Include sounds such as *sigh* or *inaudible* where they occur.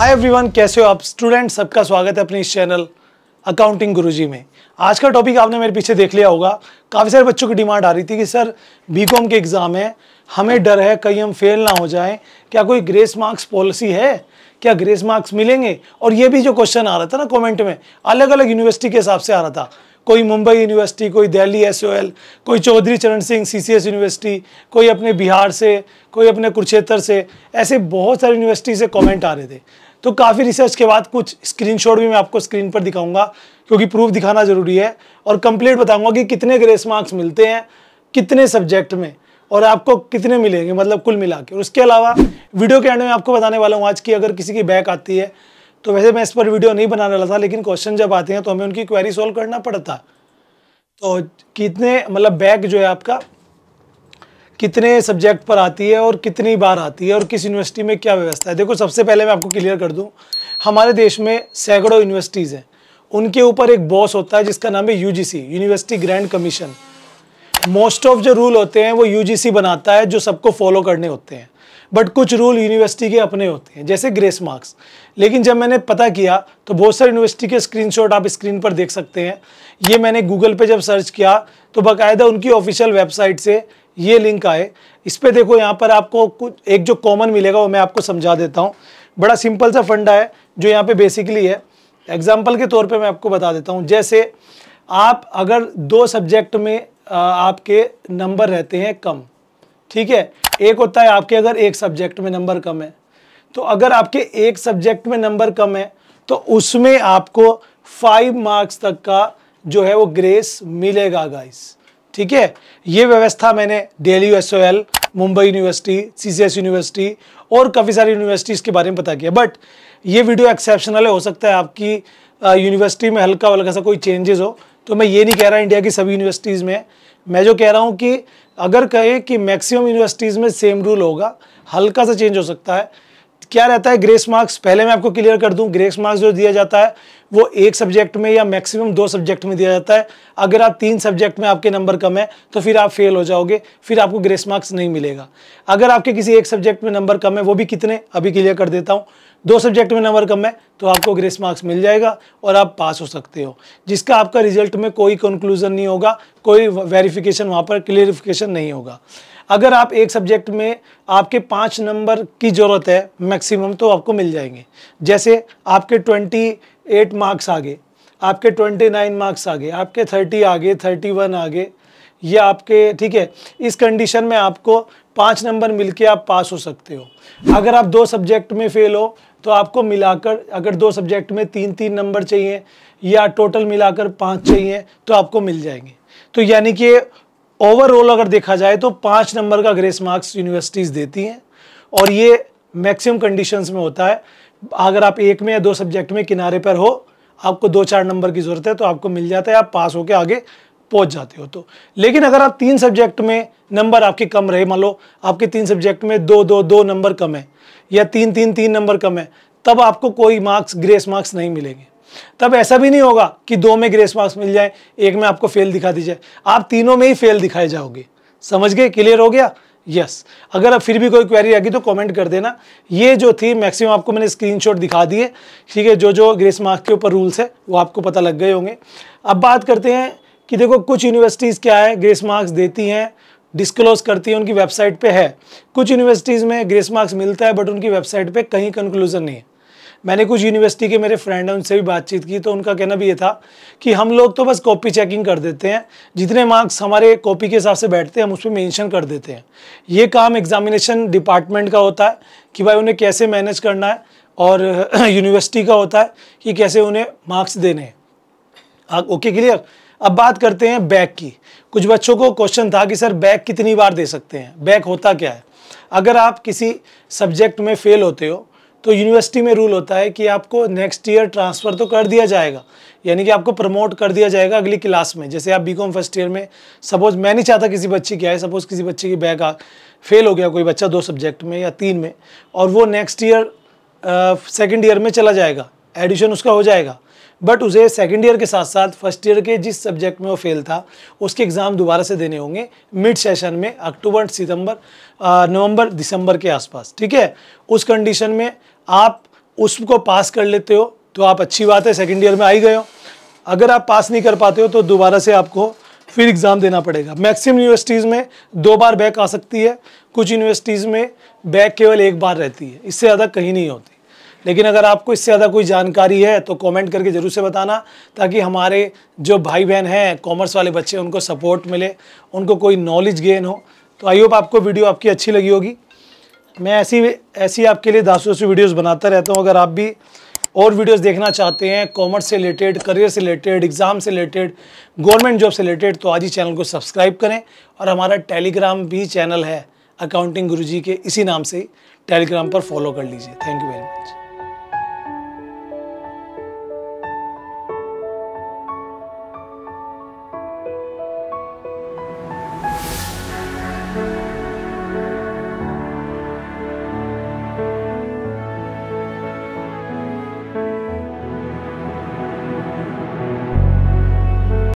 Hi everyone कैसे हो आप स्टूडेंट सबका स्वागत है अपने इस चैनल अकाउंटिंग गुरुजी में आज का टॉपिक आपने मेरे पीछे देख लिया होगा काफ़ी सारे बच्चों की डिमांड आ रही थी कि सर बीकॉम के एग्ज़ाम है हमें डर है कहीं हम फेल ना हो जाएं क्या कोई ग्रेस मार्क्स पॉलिसी है क्या ग्रेस मार्क्स मिलेंगे और ये भी जो क्वेश्चन आ रहा था ना कॉमेंट में अलग अलग यूनिवर्सिटी के हिसाब से आ रहा था कोई मुंबई यूनिवर्सिटी कोई दिल्ली एस कोई चौधरी चरण सिंह सी यूनिवर्सिटी कोई अपने बिहार से कोई अपने कुरुक्षेत्र से ऐसे बहुत सारी यूनिवर्सिटी से कमेंट आ रहे थे तो काफ़ी रिसर्च के बाद कुछ स्क्रीनशॉट भी मैं आपको स्क्रीन पर दिखाऊंगा क्योंकि प्रूफ दिखाना ज़रूरी है और कंप्लीट बताऊंगा कि कितने ग्रेस मार्क्स मिलते हैं कितने सब्जेक्ट में और आपको कितने मिलेंगे मतलब कुल मिला के और उसके अलावा वीडियो के एंड में आपको बताने वाला हूँ आज की अगर किसी की बैक आती है तो वैसे मैं इस पर वीडियो नहीं बनाने वाला था लेकिन क्वेश्चन जब आते हैं तो हमें उनकी क्वेरी सॉल्व करना पड़ता तो कितने मतलब बैक जो है आपका कितने सब्जेक्ट पर आती है और कितनी बार आती है और किस यूनिवर्सिटी में क्या व्यवस्था है देखो सबसे पहले मैं आपको क्लियर कर दूँ हमारे देश में सैकड़ों यूनिवर्सिटीज़ हैं उनके ऊपर एक बॉस होता है जिसका नाम है UGC university grand commission most of जो रूल होते हैं वो यू बनाता है जो सबको फॉलो करने होते हैं बट कुछ रूल यूनिवर्सिटी के अपने होते हैं जैसे ग्रेस मार्क्स लेकिन जब मैंने पता किया तो बहुत सारे यूनिवर्सिटी के स्क्रीनशॉट आप स्क्रीन पर देख सकते हैं ये मैंने गूगल पे जब सर्च किया तो बाकायदा उनकी ऑफिशियल वेबसाइट से ये लिंक आए इस पर देखो यहाँ पर आपको कुछ एक जो कॉमन मिलेगा वो मैं आपको समझा देता हूँ बड़ा सिंपल सा फंडा है जो यहाँ पे बेसिकली है एग्जाम्पल के तौर पे मैं आपको बता देता हूँ जैसे आप अगर दो सब्जेक्ट में आपके नंबर रहते हैं कम ठीक है एक होता है आपके अगर एक सब्जेक्ट में नंबर कम है तो अगर आपके एक सब्जेक्ट में नंबर कम है तो उसमें आपको फाइव मार्क्स तक का जो है वो ग्रेस मिलेगा गाइस ठीक है ये व्यवस्था मैंने Delhi U Mumbai university C university और काफ़ी सारी यूनिवर्सिटीज़ के बारे में पता किया बट ये वीडियो एक्सेप्शनल है हो सकता है आपकी यूनिवर्सिटी में हल्का हल्का सा कोई चेंजेस हो तो मैं ये नहीं कह रहा इंडिया की सभी यूनिवर्सिटीज़ में मैं जो कह रहा हूँ कि अगर कहे कि मैक्सिमम यूनिवर्सिटीज़ में सेम रूल होगा हल्का सा चेंज हो सकता है क्या रहता है ग्रेस मार्क्स पहले मैं आपको क्लियर कर दूँ ग्रेस मार्क्स जो दिया जाता है वो एक सब्जेक्ट में या मैक्सिमम दो सब्जेक्ट में दिया जाता है अगर आप तीन सब्जेक्ट में आपके नंबर कम है तो फिर आप फेल हो जाओगे फिर आपको ग्रेस मार्क्स नहीं मिलेगा अगर आपके किसी एक सब्जेक्ट में नंबर कम है वो भी कितने अभी क्लियर कर देता हूँ दो सब्जेक्ट में नंबर कम है तो आपको ग्रेस मार्क्स मिल जाएगा और आप पास हो सकते हो जिसका आपका रिजल्ट में कोई कंक्लूजन नहीं होगा कोई वेरिफिकेशन वहाँ पर क्लियरिफिकेशन नहीं होगा अगर आप एक सब्जेक्ट में आपके पाँच नंबर की ज़रूरत है मैक्सिमम तो आपको मिल जाएंगे जैसे आपके ट्वेंटी एट मार्क्स आगे आपके ट्वेंटी नाइन मार्क्स आगे आपके थर्टी आगे थर्टी वन आगे ये आपके ठीक है इस कंडीशन में आपको पाँच नंबर मिलके आप पास हो सकते हो अगर आप दो सब्जेक्ट में फेल हो तो आपको मिलाकर अगर दो सब्जेक्ट में तीन तीन नंबर चाहिए या टोटल मिलाकर पाँच चाहिए तो आपको मिल जाएंगे तो यानी कि ओवरऑल अगर देखा जाए तो पाँच नंबर का ग्रेस मार्क्स यूनिवर्सिटीज़ देती हैं और ये मैक्सिमम कंडीशंस में होता है अगर आप एक में या दो सब्जेक्ट में किनारे पर हो आपको दो चार नंबर की ज़रूरत है तो आपको मिल जाता है आप पास होकर आगे पहुंच जाते हो तो लेकिन अगर आप तीन सब्जेक्ट में नंबर आपके कम रहे मान लो आपके तीन सब्जेक्ट में दो दो दो नंबर कम है या तीन तीन तीन नंबर कम है तब आपको कोई मार्क्स ग्रेस मार्क्स नहीं मिलेंगे तब ऐसा भी नहीं होगा कि दो में ग्रेस मार्क्स मिल जाए एक में आपको फेल दिखा दी जाए आप तीनों में ही फेल दिखाए जाओगे समझ गए क्लियर हो गया यस yes. अगर अब फिर भी कोई क्वेरी आएगी तो कमेंट कर देना ये जो थी मैक्सिमम आपको मैंने स्क्रीनशॉट दिखा दिए ठीक है जो जो ग्रेस मार्क के ऊपर रूल्स है वो आपको पता लग गए होंगे अब बात करते हैं कि देखो कुछ यूनिवर्सिटीज़ क्या है ग्रेस मार्क्स देती हैं डिस्क्लोज करती हैं उनकी वेबसाइट पे है कुछ यूनिवर्सिटीज़ में ग्रेस मार्क्स मिलता है बट उनकी वेबसाइट पर कहीं कंक्लूजन नहीं है मैंने कुछ यूनिवर्सिटी के मेरे फ्रेंड हैं उनसे भी बातचीत की तो उनका कहना भी ये था कि हम लोग तो बस कॉपी चेकिंग कर देते हैं जितने मार्क्स हमारे कॉपी के हिसाब से बैठते हैं हम उस पर मैंशन कर देते हैं ये काम एग्जामिनेशन डिपार्टमेंट का होता है कि भाई उन्हें कैसे मैनेज करना है और यूनिवर्सिटी *clears throat* का होता है कि कैसे उन्हें मार्क्स देने हैं ओके हाँ, क्लियर अब बात करते हैं बैक की कुछ बच्चों को क्वेश्चन था कि सर बैक कितनी बार दे सकते हैं बैक होता क्या है अगर आप किसी सब्जेक्ट में फेल होते हो तो यूनिवर्सिटी में रूल होता है कि आपको नेक्स्ट ईयर ट्रांसफ़र तो कर दिया जाएगा यानी कि आपको प्रमोट कर दिया जाएगा अगली क्लास में जैसे आप बीकॉम फर्स्ट ईयर में सपोज़ मैं नहीं चाहता किसी बच्चे की आए सपोज़ किसी बच्चे की बैग आ फेल हो गया कोई बच्चा दो सब्जेक्ट में या तीन में और वो नेक्स्ट ईयर सेकेंड ईयर में चला जाएगा एडिशन उसका हो जाएगा बट उसे सेकेंड ईयर के साथ साथ फर्स्ट ईयर के जिस सब्जेक्ट में वो फेल था उसके एग्ज़ाम दोबारा से देने होंगे मिड सेशन में अक्टूबर सितंबर नवंबर दिसंबर के आसपास ठीक है उस कंडीशन में आप उसको पास कर लेते हो तो आप अच्छी बात है सेकेंड ईयर में आई गए हो अगर आप पास नहीं कर पाते हो तो दोबारा से आपको फिर एग्ज़ाम देना पड़ेगा मैक्सिम यूनिवर्सिटीज़ में दो बार बैक आ सकती है कुछ यूनिवर्सिटीज़ में बैक केवल एक बार रहती है इससे ज़्यादा कहीं नहीं होती लेकिन अगर आपको इससे ज़्यादा कोई जानकारी है तो कमेंट करके ज़रूर से बताना ताकि हमारे जो भाई बहन हैं कॉमर्स वाले बच्चे उनको सपोर्ट मिले उनको कोई नॉलेज गेन हो तो आई होप आपको वीडियो आपकी अच्छी लगी होगी मैं ऐसी ऐसी आपके लिए दासों से वीडियोज़ बनाता रहता हूँ अगर आप भी और वीडियोस देखना चाहते हैं कॉमर्स से रिलेटेड करियर से रिलेटेड एग्ज़ाम से रिलेटेड गवर्नमेंट जॉब से रिलेटेड तो आज ही चैनल को सब्सक्राइब करें और हमारा टेलीग्राम भी चैनल है अकाउंटिंग गुरुजी के इसी नाम से टेलीग्राम पर फॉलो कर लीजिए थैंक यू वेरी मच